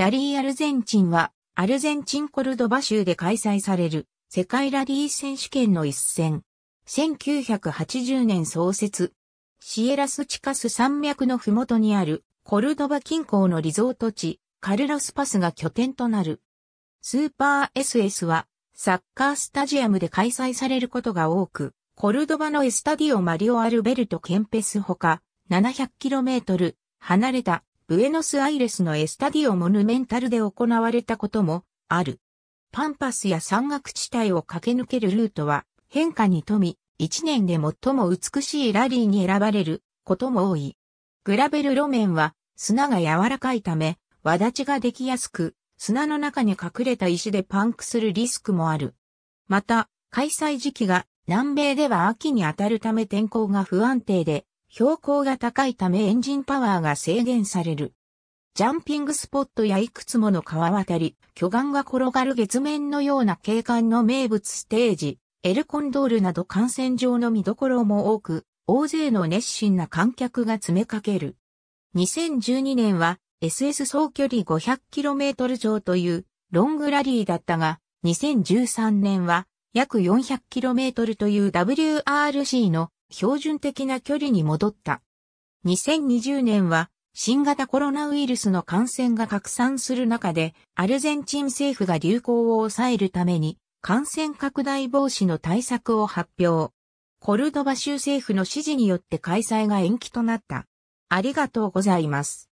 ラリーアルゼンチンは、アルゼンチンコルドバ州で開催される世界ラリー選手権の一戦。1980年創設。シエラスチカス山脈のふもとにあるコルドバ近郊のリゾート地、カルロスパスが拠点となる。スーパー SS はサッカースタジアムで開催されることが多く、コルドバのエスタディオマリオアルベルトケンペスほか、700km 離れたブエノスアイレスのエスタディオモヌメンタルで行われたこともある。パンパスや山岳地帯を駆け抜けるルートは変化に富み、一年で最も美しいラリーに選ばれることも多い。グラベル路面は砂が柔らかいため、輪立ちができやすく、砂の中に隠れた石でパンクするリスクもある。また、開催時期が南米では秋に当たるため天候が不安定で、標高が高いためエンジンパワーが制限される。ジャンピングスポットやいくつもの川渡り、巨岩が転がる月面のような景観の名物ステージ、エルコンドールなど感染上の見どころも多く、大勢の熱心な観客が詰めかける。2012年は SS 総距離 500km 上というロングラリーだったが、2013年は約 400km という WRC の標準的な距離に戻った。2020年は新型コロナウイルスの感染が拡散する中で、アルゼンチン政府が流行を抑えるために、感染拡大防止の対策を発表。コルドバ州政府の指示によって開催が延期となった。ありがとうございます。